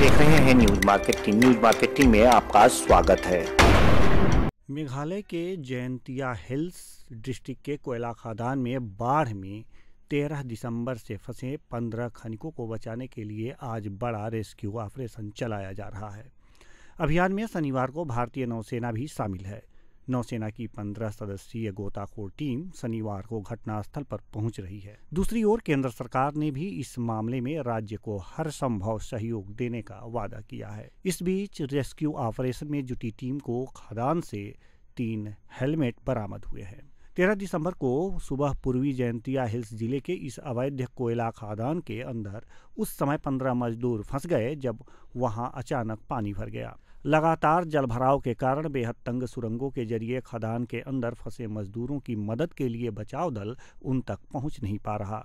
देख रहे हैं न्यूज मार्केटिंग न्यूज मार्केटिंग में आपका स्वागत है मेघालय के जयंतिया हिल्स डिस्ट्रिक्ट के कोयला खदान में बाढ़ में 13 दिसंबर से फंसे 15 खनिकों को बचाने के लिए आज बड़ा रेस्क्यू ऑपरेशन चलाया जा रहा है अभियान में शनिवार को भारतीय नौसेना भी शामिल है नौसेना की पंद्रह सदस्यीय गोताखोर टीम शनिवार को घटनास्थल पर पहुंच रही है दूसरी ओर केंद्र सरकार ने भी इस मामले में राज्य को हर संभव सहयोग देने का वादा किया है इस बीच रेस्क्यू ऑपरेशन में जुटी टीम को खदान से तीन हेलमेट बरामद हुए हैं तेरह दिसंबर को सुबह पूर्वी जयंतिया हिल्स जिले के इस अवैध कोयला खादान के अंदर उस समय पंद्रह मजदूर फंस गए जब वहां अचानक पानी भर गया लगातार जलभराव के कारण बेहद तंग सुरंगों के जरिए खदान के अंदर फंसे मजदूरों की मदद के लिए बचाव दल उन तक पहुंच नहीं पा रहा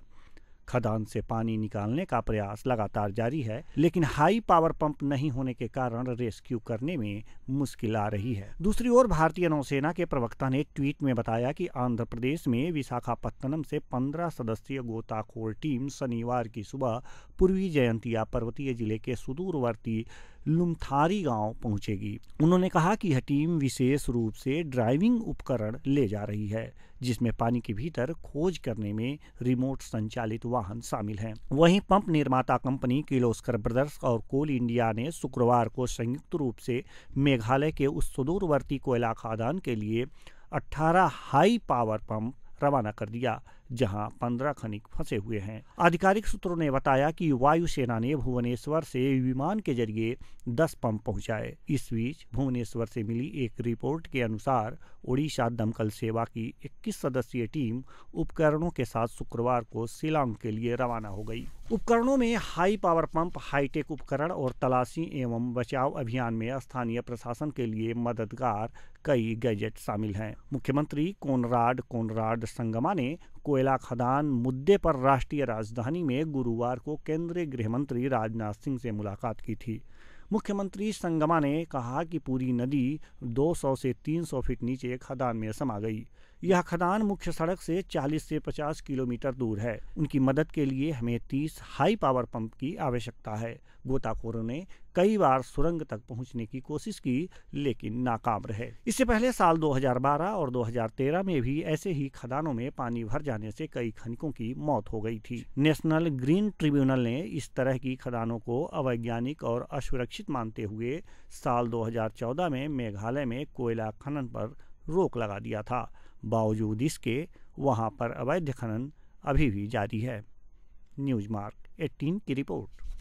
खदान से पानी निकालने का प्रयास लगातार जारी है लेकिन हाई पावर पंप नहीं होने के कारण रेस्क्यू करने में मुश्किल आ रही है दूसरी ओर भारतीय नौसेना के प्रवक्ता ने ट्वीट में बताया कि आंध्र प्रदेश में विशाखापत्तनम से 15 सदस्यीय गोताखोर टीम शनिवार की सुबह पूर्वी जयंतिया पर्वतीय जिले के सुदूरवर्ती लुमथारी गांव पहुंचेगी उन्होंने कहा कि यह टीम विशेष रूप से ड्राइविंग उपकरण ले जा रही है जिसमें पानी के भीतर खोज करने में रिमोट संचालित वाहन शामिल हैं वहीं पंप निर्माता कंपनी किलोस्कर ब्रदर्स और कोल इंडिया ने शुक्रवार को संयुक्त रूप से मेघालय के उस सुदूरवर्ती कोयला खादान के लिए 18 हाई पावर पंप रवाना कर दिया जहां पंद्रह खनिक फंसे हुए हैं आधिकारिक सूत्रों ने बताया कि वायुसेना ने भुवनेश्वर से विमान के जरिए दस पंप पहुंचाए इस बीच भुवनेश्वर से मिली एक रिपोर्ट के अनुसार ओडिशा दमकल सेवा की इक्कीस सदस्यीय टीम उपकरणों के साथ शुक्रवार को शिलांग के लिए रवाना हो गई उपकरणों में हाई पावर पंप हाईटेक उपकरण और तलाशी एवं बचाव अभियान में स्थानीय प्रशासन के लिए मददगार कई गैजेट शामिल हैं मुख्यमंत्री कोनराड कोनराड संगमा ने कोयला खदान मुद्दे पर राष्ट्रीय राजधानी में गुरुवार को केंद्रीय गृह मंत्री राजनाथ सिंह से मुलाकात की थी मुख्यमंत्री संगमा ने कहा कि पूरी नदी 200 से 300 फीट नीचे खदान में समा गई यह खदान मुख्य सड़क से 40 से 50 किलोमीटर दूर है उनकी मदद के लिए हमें 30 हाई पावर पंप की आवश्यकता है गोताखोरों ने कई बार सुरंग तक पहुंचने की कोशिश की लेकिन नाकाम रहे इससे पहले साल 2012 और 2013 में भी ऐसे ही खदानों में पानी भर जाने से कई खनिकों की मौत हो गई थी नेशनल ग्रीन ट्रिब्यूनल ने इस तरह की खदानों को अवैज्ञानिक और असुरक्षित मानते हुए साल 2014 में मेघालय में कोयला खनन पर रोक लगा दिया था बावजूद इसके वहाँ पर अवैध खनन अभी भी जारी है न्यूज मार्क एटीन की रिपोर्ट